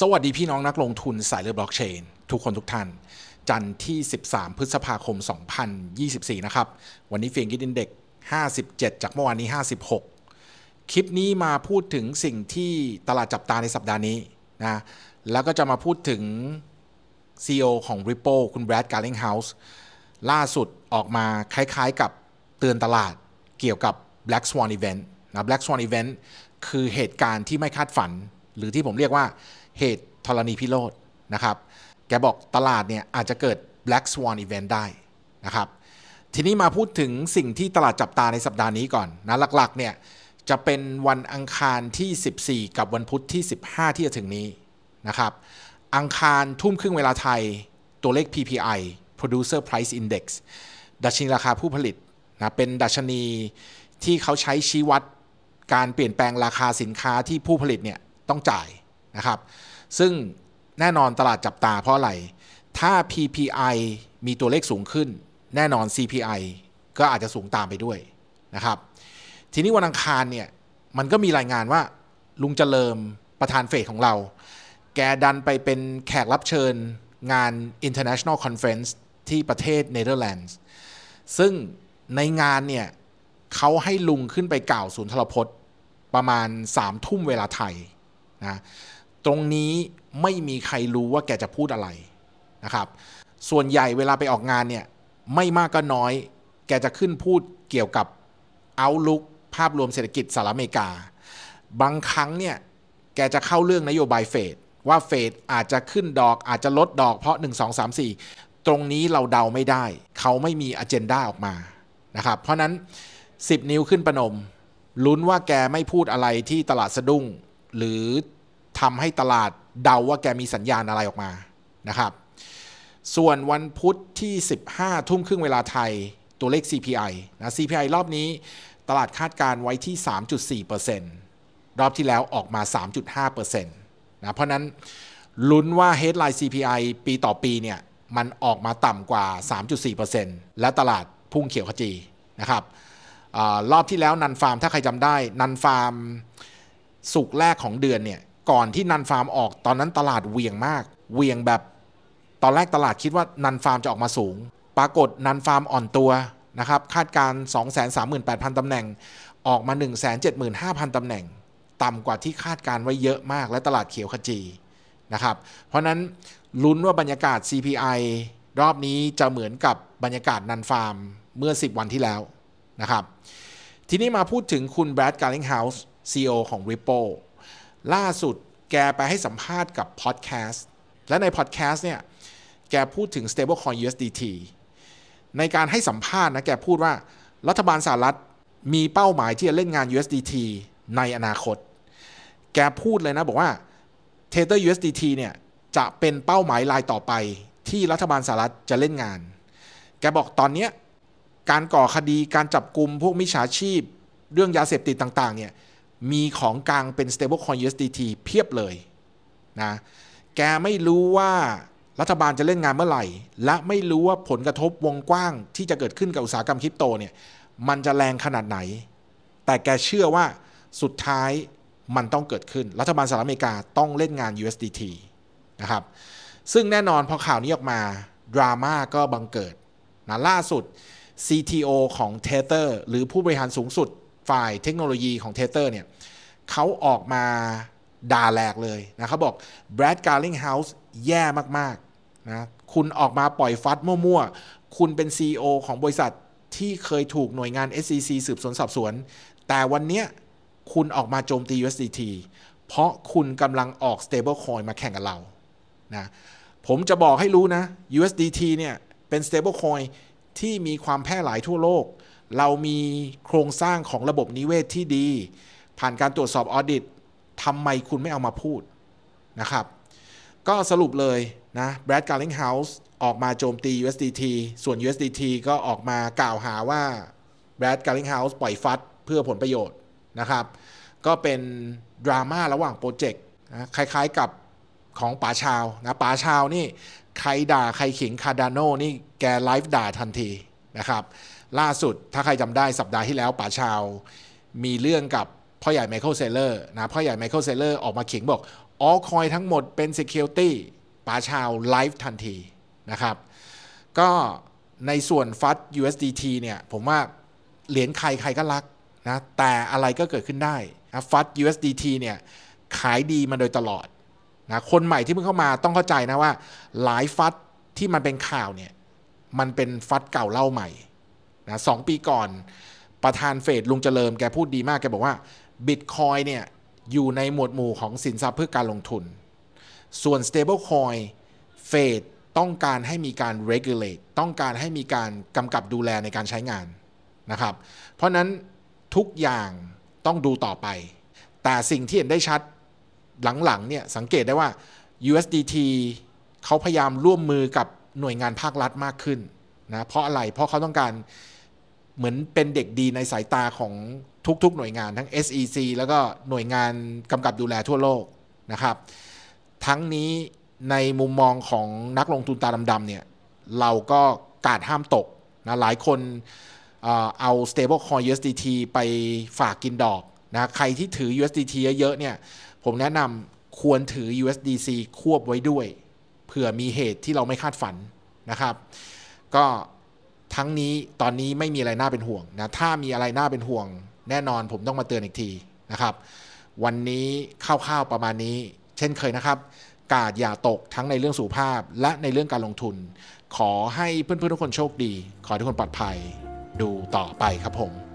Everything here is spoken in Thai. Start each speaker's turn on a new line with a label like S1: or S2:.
S1: สวัสดี พี่ น้องนักลงทุนสายเลือ บล็อกเชน ทุก คนทุกท่าน จันทร์ที่ 13 พฤษภาคม 2024 นะ ครับ วันนี้เฟียงกิดอินเด็ก 57 จากเมื่อวานนี้ 56 คลิปนี้มาพูดถึงสิ่งที่ตลาดจับตาในสัปดาห์นี้นะแล้วก็จะมาพูดถึง CEO ของ Ripple คุณแบรดการ์ลิงเฮาส์ล่าสุดออกมาคล้ายๆกับเตือนตลาดเกี่ยวกับ Black Swan Event นะ Black Swan Event คือเหตุการณ์ที่ไม่คาดฝันหรือที่ผมเรียกว่าเหตุธรณีพิโรธนะครับ แกบอกตลาดเนี่ยอาจจะเกิด Black Swan Event ได้นะครับ ทีนี้มาพูดถึงสิ่งที่ตลาดจับตาในสัปดาห์นี้ก่อนนะหลักๆเนี่ยจะเป็นวันอังคารที่ 14 กับวันพุธที่ 15 ที่จะถึงนี้นะครับอังคารทุ่มครึ่งเวลาไทยตัวเลข PPI Producer Price Index ดัชนีราคาผู้ผลิตนะเป็นดัชนีที่เขาใช้ชี้วัดการเปลี่ยนแปลงราคาสินค้าที่ผู้ผลิตเนี่ยต้องจ่ายนะครับซึ่งแน่นอนตลาดจับตาเพราะอะไร ถ้า PPI มีตัวเลขสูงขึ้นแน่นอน CPI ก็อาจจะสูงตามไปด้วยนะครับ ทีนี้วันอังคารเนี่ย มันก็มีรายงานว่าลุงเจริมประธานเฟดของเรา แกดันไปเป็นแขกรับเชิญงาน International Conference ที่ประเทศเนเธอร์แลนด์ซึ่งในงานเนี่ยเขาให้ลุงขึ้นไปกล่าวศูนย์ทรพจน์ ประมาณ3ทุ่มเวลาไทยนะตรงนี้ไม่มีใครรู้ว่าแกจะพูดอะไรนะครับ ส่วนใหญ่เวลาไปออกงานเนี่ย ไม่มากก็น้อย แกจะขึ้นพูดเกี่ยวกับเอาลุกภาพรวมเศรษฐกิจสหรัฐอเมริกา บางครั้งเนี่ยแกจะเข้าเรื่องนโยบายเฟดว่าเฟดอาจจะขึ้นดอกอาจจะลด ดอกเพราะ 1 2 3 4 ตรงนี้เราเดาไม่ได้ เขาไม่มีอเจนดาออกมานะครับ เพราะนั้น 10 นิ้วขึ้นประนม ลุ้นว่าแกไม่พูดอะไรที่ตลาดสะดุ้งหรือทำให้ตลาดเดาว่าแกมีสัญญาณอะไรออกมานะครับ ส่วนวันพุธที่ 15 ทุ่มครึ่งเวลาไทยตัวเลข CPI นะ CPI รอบนี้ตลาดคาดการไว้ที่ 3.4%รอบที่แล้วออกมา 3.5%นะ เพราะนั้นลุ้นว่า Headline CPI ปีต่อปีเนี่ย มันออกมาต่ำกว่า 3.4%และตลาดพุ่งเขียวขจีนะครับอรอบที่แล้วนันฟาร์มถ้าใครจำได้นันฟาร์มสุกแรกของเดือนเนี่ยก่อนที่นันฟาร์มออกตอนนั้นตลาดเวียงมาก เวียงแบบ ตอนแรกตลาดคิดว่านันฟาร์มจะออกมาสูง ปรากฏนันฟาร์มอ่อนตัวนะครับ คาดการ 238,000 ตำแหน่งออกมา 175,000 ตำแหน่ง ต่ำกว่าที่คาดการไว้เยอะมากและตลาดเขียวขจีนะครับเพราะนั้น ลุ้นว่าบรรยากาศ CPI รอบนี้จะเหมือนกับบรรยากาศนันฟาร์มเมื่อ 10 วันที่แล้วนะครับทีนี้มาพูดถึงคุณแบรด การ์ลิงเฮาส์ CEO ของ Ripple ล่าสุดแกไปให้สัมภาษณ์กับพอดแคสต์และในพอดแคสต์เนี่ยแกพูดถึง stablecoin USDT ในการให้สัมภาษณ์นะแกพูดว่ารัฐบาลสหรัฐมีเป้าหมายที่จะเล่นงาน USDT ในอนาคต แกพูดเลยนะบอกว่า t e t h e r USDT เนี่ยจะเป็นเป้าหมายรายต่อไปที่รัฐบาลสหรัฐจะเล่นงาน แกบอกตอนนี้การก่อคดีการจับกลุ่มพวกมิจฉาชีพเรื่องยาเสพติดต่างๆเนี่ยมีของกลางเป็น stablecoin USDT เพียบเลยนะ แกไม่รู้ว่ารัฐบาลจะเล่นงานเมื่อไหร่ และไม่รู้ว่าผลกระทบวงกว้างที่จะเกิดขึ้นกับอุตสาหกรรมคริปโตเนี่ยมันจะแรงขนาดไหน แต่แกเชื่อว่าสุดท้ายมันต้องเกิดขึ้น รัฐบาลสหรัฐอเมริกาต้องเล่นงาน USDT นะครับ ซึ่งแน่นอนพอข่าวนี้ออกมา ดราม่าก็บังเกิดนะล่าสุด CTO ของ Tether หรือผู้บริหารสูงสุดฝ่ายเทคโนโลยีของเทเตอร์เนี่ยเขาออกมาด่าแหลกเลยนะเขาบอกแบรดการ์ลิงเฮาส์แย่มากๆนะคุณออกมาปล่อยฟัดมั่วๆ คุณเป็น CEO ของบริษัทที่เคยถูกหน่วยงาน SEC สืบสวนสอบสวน แต่วันเนี้ยคุณออกมาโจมตี USDT เพราะคุณกำลังออก stablecoin มาแข่งกับเรานะผมจะบอกให้รู้นะ USDT เนี่ย เป็น stablecoin ที่มีความแพร่หลายทั่วโลกเรามีโครงสร้างของระบบนิเวศที่ดี ผ่านการตรวจสอบออดิตทำไมคุณไม่เอามาพูดนะครับ ก็สรุปเลยนะแบรดการ์ลิงเฮาส์ออกมาโจมตี USDT ส่วน USDT ก็ออกมากล่าวหาว่าแบรดการ์ลิงเฮาส์ปล่อยฟัดเพื่อผลประโยชน์นะครับ ก็เป็นดราม่าระหว่างโปรเจกต์นะคล้ายๆกับของป๋าชาวนะป๋าชาวนี่ใครด่าใครขิงคาดานโนนี่แก ไลฟ์ด่าทันทีนะครับล่าสุดถ้าใครจำได้สัปดาห์ที่แล้วป๋าชาวมีเรื่องกับพ่อใหญ่ไมเคิลเซเลอร์นะพ่อใหญ่ไมเคิลเซเลอร์ออกมาเขยงบอกออคอยทั้งหมดเป็น Security ป๋าชาวไลฟ์ทันทีนะครับ ก็ในส่วนฟัด USDT เนี่ย ผมว่าเหรียญใครใครก็รักนะแต่อะไรก็เกิดขึ้นได้นะฟัด USDT เนี่ยขายดีมาโดยตลอดนะคนใหม่ที่เพิ่งเข้ามาต้องเข้าใจนะว่า หลายฟัดที่มันเป็นข่าวเนี่ยมันเป็นฟัดเก่าเล่าใหม่นะสปีก่อนประธานเฟดลุงเจริญแกพูดดีมากแกบอกว่าบิตคอยเนี่ย อยู่ในหมวดหมู่ของสินทรัพย์เพื่อการลงทุน ส่วน Stablecoin เฟดต้องการให้มีการ regulate ต้องการให้มีการกำกับดูแลในการใช้งาน นะครับ เพราะนั้นทุกอย่างต้องดูต่อไป แต่สิ่งที่เห็นได้ชัดหลังๆเนี่ย สังเกตได้ว่า USDT เขาพยายามร่วมมือกับหน่วยงานภาครัฐมากขึ้นนะเพราะอะไรเพราะเขาต้องการเหมือนเป็นเด็กดีในสายตาของทุก ๆ หน่วยงานทั้ง SEC แล้วก็หน่วยงานกำกับดูแลทั่วโลกนะครับ ทั้งนี้ในมุมมองของนักลงทุนตาดำๆเนี่ย เราก็กาดห้ามตกนะหลายคนเอา stable coin USDT ไปฝากกินดอกนะใครที่ถือ USDT เยอะๆเนี่ย ผมแนะนำควรถือ USDC ควบไว้ด้วยเผื่อมีเหตุที่เราไม่คาดฝันนะครับ ก็ทั้งนี้ตอนนี้ไม่มีอะไรน่าเป็นห่วงนะ ถ้ามีอะไรน่าเป็นห่วงแน่นอนผมต้องมาเตือนอีกทีนะครับ วันนี้คร่าวๆประมาณนี้ เช่นเคยนะครับ กาดอย่าตกทั้งในเรื่องสุขภาพและในเรื่องการลงทุน ขอให้เพื่อนๆ ทุกคนโชคดี ขอทุกคนปลอดภัยดูต่อไปครับผม